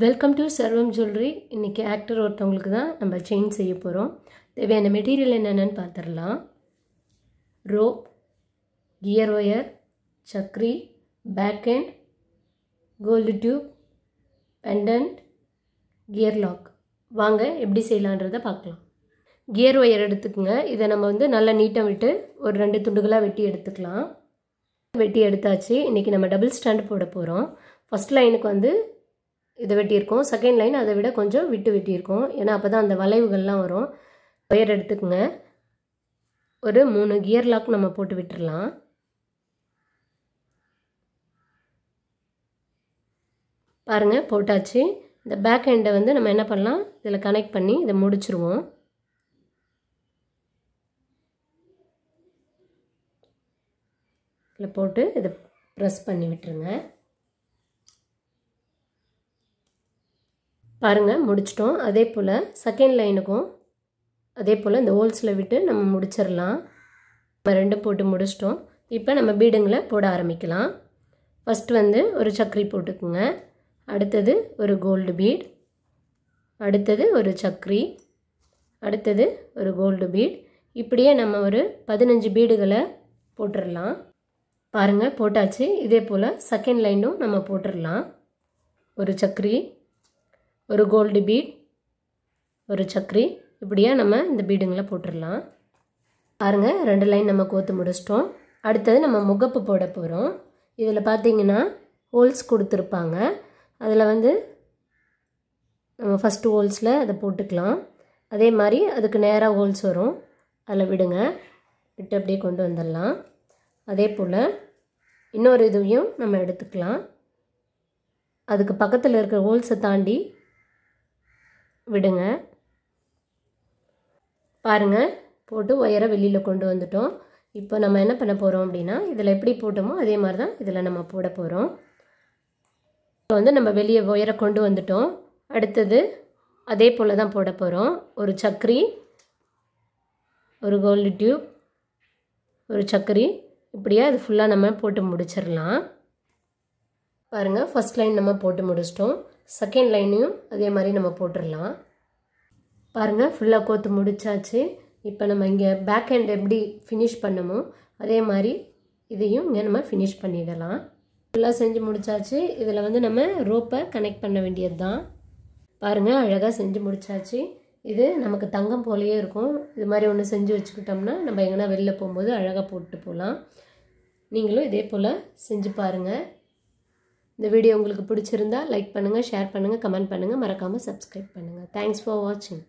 welcome to Sarvam jewellery இன்றைக்கி actor ஒருத்தவங்களுக்கு தான் நம்ம செயின் செய்ய போகிறோம் தேவையான மெட்டீரியல் என்னென்னு பார்த்துடலாம் ரோப் கியர் ஒயர் சக்ரி hand gold tube pendant gear lock வாங்க எப்படி செய்யலான்றதை பார்க்கலாம் கியர் ஒயர் எடுத்துக்கோங்க இதை நம்ம வந்து நல்லா நீட்டாக விட்டு ஒரு ரெண்டு துண்டுகளாக வெட்டி எடுத்துக்கலாம் வெட்டி எடுத்தாச்சு இன்றைக்கி நம்ம டபுள் ஸ்டாண்ட் போட போகிறோம் ஃபஸ்ட் லைனுக்கு வந்து இதை வெட்டியிருக்கோம் செகண்ட் லைன் அதை விட கொஞ்சம் விட்டு வெட்டியிருக்கோம் ஏன்னா அப்போ தான் அந்த வளைவுகள்லாம் வரும் ஒயர் எடுத்துக்கோங்க ஒரு மூணு கியர் லாக் நம்ம போட்டு விட்டுடலாம் பாருங்கள் போட்டாச்சு இந்த பேக் ஹேண்டை வந்து நம்ம என்ன பண்ணலாம் இதில் கனெக்ட் பண்ணி இதை முடிச்சுருவோம் இதில் போட்டு இதை ப்ரெஸ் பண்ணி விட்டுருங்க பாருங்கள் முடிச்சிட்டோம் அதே போல் செகண்ட் லைனுக்கும் அதே போல் இந்த ஹோல்ஸில் விட்டு நம்ம முடிச்சிடலாம் நம்ம ரெண்டு போட்டு முடிச்சிட்டோம் இப்போ நம்ம பீடுங்களை போட ஆரம்பிக்கலாம் ஃபஸ்ட் வந்து ஒரு சக்கரி போட்டுக்குங்க அடுத்தது ஒரு கோல்டு பீட் அடுத்தது ஒரு சக்கரி அடுத்தது ஒரு கோல்டு பீட் இப்படியே நம்ம ஒரு பதினஞ்சு பீடுகளை போட்டுடலாம் பாருங்கள் போட்டாச்சு இதே போல் செகண்ட் லைனும் நம்ம போட்டுடலாம் ஒரு சக்கரி ஒரு கோல்டு பீட் ஒரு சக்கரி இப்படியாக நம்ம இந்த பீடுங்களை போட்டுடலாம் பாருங்கள் ரெண்டு லைன் நம்ம கோத்து முடிச்சிட்டோம் அடுத்தது நம்ம முகப்பு போட போகிறோம் இதில் பார்த்தீங்கன்னா ஹோல்ஸ் கொடுத்துருப்பாங்க அதில் வந்து நம்ம ஃபஸ்ட்டு ஹோல்ஸில் அதை போட்டுக்கலாம் அதே மாதிரி அதுக்கு நேராக ஹோல்ஸ் வரும் அதில் விடுங்க விட்டு அப்படியே கொண்டு வந்துடலாம் அதே போல் இன்னொரு இதுவையும் நம்ம எடுத்துக்கலாம் அதுக்கு பக்கத்தில் இருக்கிற ஹோல்ஸை தாண்டி விடுங்க பாருங்கள் போட்டு ஒயரை வெளியில் கொண்டு வந்துட்டோம் இப்போ நம்ம என்ன பண்ண போகிறோம் அப்படின்னா இதில் எப்படி போட்டோமோ அதே மாதிரி தான் இதில் நம்ம போட போகிறோம் இப்போ வந்து நம்ம வெளியே ஒயரை கொண்டு வந்துட்டோம் அடுத்தது அதே போல் தான் போட போகிறோம் ஒரு சக்கரி ஒரு கோல்டு டியூப் ஒரு சக்கரி இப்படியே அது ஃபுல்லாக நம்ம போட்டு முடிச்சிடலாம் பாருங்கள் ஃபஸ்ட் லைன் நம்ம போட்டு முடிச்சிட்டோம் செகண்ட் லைனையும் அதே மாதிரி நம்ம போட்டுடலாம் பாருங்கள் ஃபுல்லாக கோத்து முடித்தாச்சு இப்போ நம்ம இங்கே பேக் ஹேண்ட் எப்படி ஃபினிஷ் பண்ணமோ அதே மாதிரி இதையும் இங்கே நம்ம ஃபினிஷ் பண்ணிடலாம் ஃபுல்லாக செஞ்சு முடித்தாச்சு இதில் வந்து நம்ம ரோப்பை கனெக்ட் பண்ண வேண்டியது தான் பாருங்கள் அழகாக செஞ்சு முடித்தாச்சு இது நமக்கு தங்கம் போலேயே இருக்கும் இது மாதிரி ஒன்று செஞ்சு வச்சுக்கிட்டோம்னா நம்ம எங்கன்னா வெளில போகும்போது அழகாக போட்டு போகலாம் நீங்களும் இதே போல் செஞ்சு பாருங்கள் இந்த வீடியோ உங்களுக்கு பிடிச்சிருந்தா லைக் பண்ணுங்கள் ஷேர் பண்ணுங்கள் கமெண்ட் பண்ணுங்கள் மறக்காமல் சப்ஸ்கிரைப் பண்ணுங்கள் தேங்க்ஸ் ஃபார் வாட்சிங்